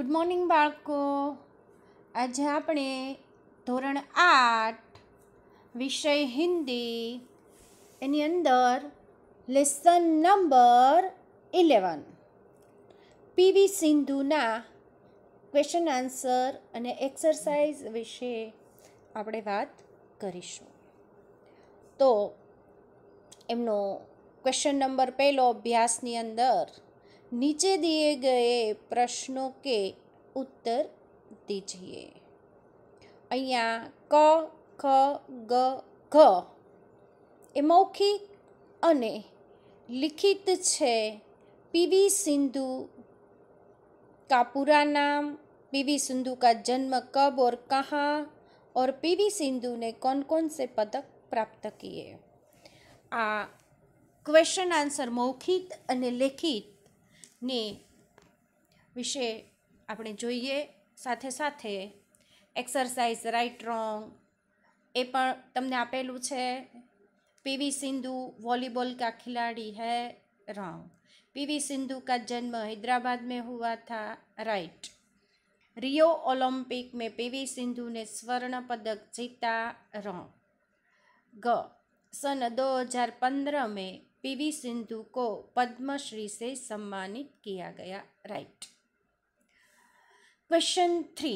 good morning બાળકો આજે આપણે ધોરણ આઠ વિષય હિન્દી એની અંદર લેસન નંબર ઇલેવન પીવી સિંધુના ક્વેશ્ચન આન્સર અને એક્સરસાઇઝ વિશે આપણે વાત કરીશું તો એમનો ક્વેશ્ચન નંબર પહેલો અભ્યાસની અંદર નીચે दिए ગયે પ્રશ્નો કે ઉત્તર દીજીએ અહીંયા ક ખ ગ ઘ એ મૌખિક અને લિખિત છે પીવી સિંધુ કા पूरा નામ पीवी सिंधु का जन्म कब और कहाँ और पीवी सिंधु ने कौन कौन से पदक પ્રાપ્ત કીએ આ ક્વેશ્ચન આન્સર મૌખિક અને લેખિત ને વિષય આપણે જોઈએ સાથે સાથે એક્સરસાઈઝ રાઈટ રોંગ એ પણ તમને આપેલું છે પીવી સિંધુ વોલીબોલ કા ખેલાડી હે રાંગ પીવી સિંધુ કા જન્મ હૈદરાબાદ મે હુવા થા રાઈટ રિયો ઓલમ્પિક મે પીવી સિંધુ ને स्वर्ण पदक જીતા રાંગ ગ સન 2015 મે पीवी सिंधु को पद्मश्री से सम्मानित किया गया राइट क्वेश्चन थ्री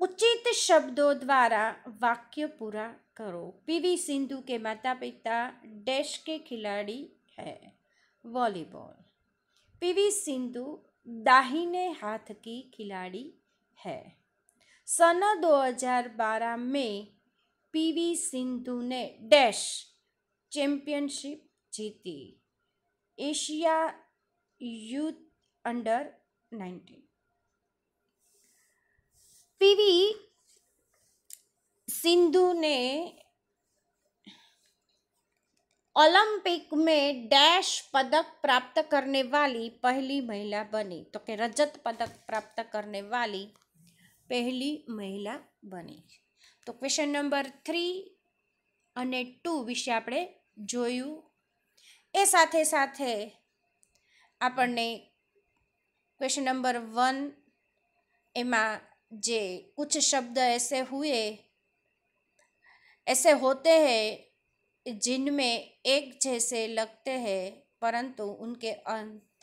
उचित शब्दों द्वारा वाक्य पूरा करो पीवी सिंधु के माता पिता डैश के खिलाड़ी है वॉलीबॉल पीवी सिंधु दाहिने हाथ की खिलाड़ी है सन 2012 में पीवी सिंधु ने डैश चैंपियनशिप જીતી Asia youth under nineteen P V Sindhu ने ओलंपिक में डैश पदक प्राप्त करने वाली पहली महिला बनी तो के रजत पदक प्राप्त करने वाली पहली महिला बनी तो क्वेश्चन नंबर थ्री અને ટુ વિશે આપણે જોયું ए साथ साथ आपने क्वेश्चन नंबर वन एम जे कुछ शब्द ऐसे हुए ऐसे होते हैं जिनमें एक जैसे लगते हैं परंतु उनके अंत